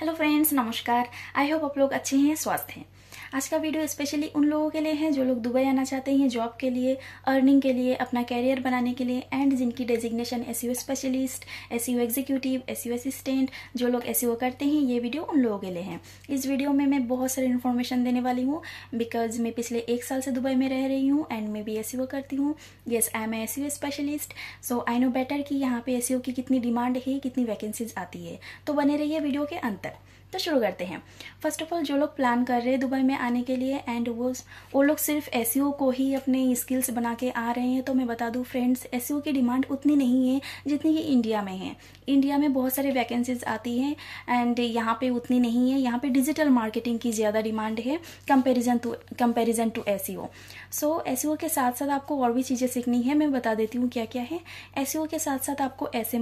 hello friends नमस्कार I hope आप लोग अच्छे हैं स्वस्थ हैं आज का वीडियो स्पेशली उन लोगों के लिए है जो लोग दुबई आना चाहते हैं जॉब के लिए अर्निंग के लिए अपना कैरियर बनाने के लिए एंड जिनकी designation as specialist as executive as assistant जो लोग एस e करते हैं ये वीडियो उन लोगों के लिए है इस वीडियो में मैं बहुत सारी इन्फॉर्मेशन देने वाली हूँ बिकॉज मैं पिछले एक साल से दुबई में रह रही हूँ एंड मैं भी एस e करती हूँ yes I am as specialist so I know better कि यहाँ पे एस e की कितनी डिमांड है कितनी वैकेंसीज आती है तो बने रहिए वीडियो के अंतर तो शुरू करते हैं फर्स्ट ऑफ ऑल जो लोग प्लान कर रहे हैं दुबई में आने के लिए एंड वो वो लोग सिर्फ एस e को ही अपने स्किल्स बना के आ रहे हैं तो मैं बता दूँ फ्रेंड्स एस की डिमांड उतनी नहीं है जितनी कि इंडिया में है इंडिया में बहुत सारे वैकेंसीज आती हैं एंड यहाँ पे उतनी नहीं है यहाँ पे डिजिटल मार्केटिंग की ज़्यादा डिमांड है comparison to comparison to as so as के साथ साथ आपको और भी चीज़ें सीखनी है मैं बता देती हूँ क्या क्या है एस e के साथ साथ आपको as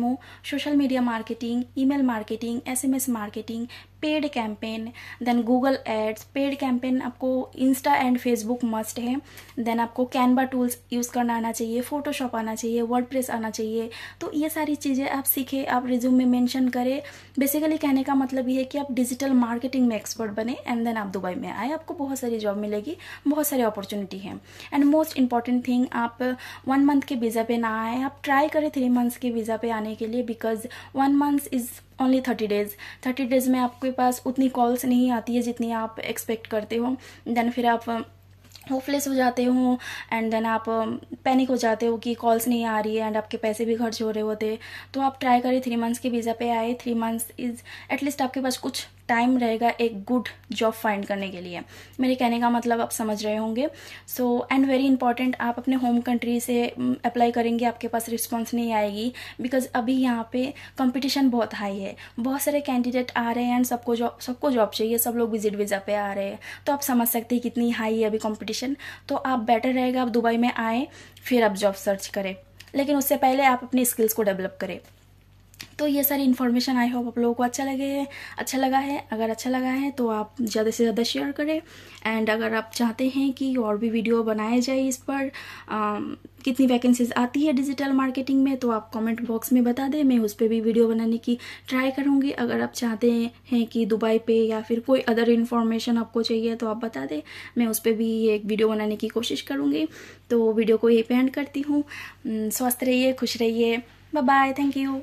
social media marketing e marketing as marketing paid campaign then Google ads paid campaign then आपको इंस्टा एंड फेसबुक मस्ट है देन आपको कैनवा टूल्स यूज़ करना आना चाहिए फोटोशॉप आना चाहिए वर्ड आना चाहिए तो ये सारी चीज़ें आप सीखें आप रिज्यूम में मैंशन करें बेसिकली कहने का मतलब ये है कि आप डिजिटल मार्केटिंग में एक्सपर्ट बने एंड देन आप दुबई में आए आपको बहुत सारी जॉब मिलेगी बहुत सारी अपॉर्चुनिटी है एंड मोस्ट इंपॉर्टेंट थिंग आप वन मंथ के वीज़ा पे ना आए आप ट्राई करें थ्री मंथ्स के वीज़ा पे आने के लिए because one month is only thirty days thirty days में आपके पास उतनी कॉल्स नहीं आती है जितनी आप एक्सपेक्ट करते हो देन फिर आप होपलेस um, हो जाते हो एंड देन आप पैनिक um, हो जाते हो कि कॉल्स नहीं आ रही है एंड आपके पैसे भी खर्च हो रहे होते तो आप ट्राई करें थ्री मंथ्स के वीज़ा पे आए थ्री मंथ्स इज़ एटलीस्ट आपके पास कुछ टाइम रहेगा एक गुड जॉब फाइंड करने के लिए मेरे कहने का मतलब आप समझ रहे होंगे सो एंड वेरी इंपॉर्टेंट आप अपने होम कंट्री से अप्लाई mm, करेंगे आपके पास रिस्पॉन्स नहीं आएगी बिकॉज अभी यहाँ पे कंपटीशन बहुत हाई है बहुत सारे कैंडिडेट आ रहे हैं एंड सबको जॉब सबको जॉब चाहिए सब लोग विजिट वीज़ा पे आ रहे हैं तो आप समझ सकते हैं कितनी हाई है अभी कॉम्पिटिशन तो आप बेटर रहेगा आप दुबई में आए फिर आप जॉब सर्च करें लेकिन उससे पहले आप अपनी स्किल्स को डेवलप करें तो ये सारी इन्फॉर्मेशन आई होप आप लोगों को अच्छा लगे अच्छा लगा है अगर अच्छा लगा है तो आप ज़्यादा से ज़्यादा शेयर करें एंड अगर आप चाहते हैं कि और भी वीडियो बनाए जाए इस पर आ, कितनी वैकेंसीज आती है डिजिटल मार्केटिंग में तो आप कमेंट बॉक्स में बता दें मैं उस पर भी वीडियो बनाने की ट्राई करूँगी अगर आप चाहते हैं कि दुबई पे या फिर कोई अदर इन्फॉर्मेशन आपको चाहिए तो आप बता दें मैं उस पर भी एक वीडियो बनाने की कोशिश करूँगी तो वीडियो को ये पे एंड करती हूँ स्वस्थ रहिए खुश रहिए बाय बाय थैंक यू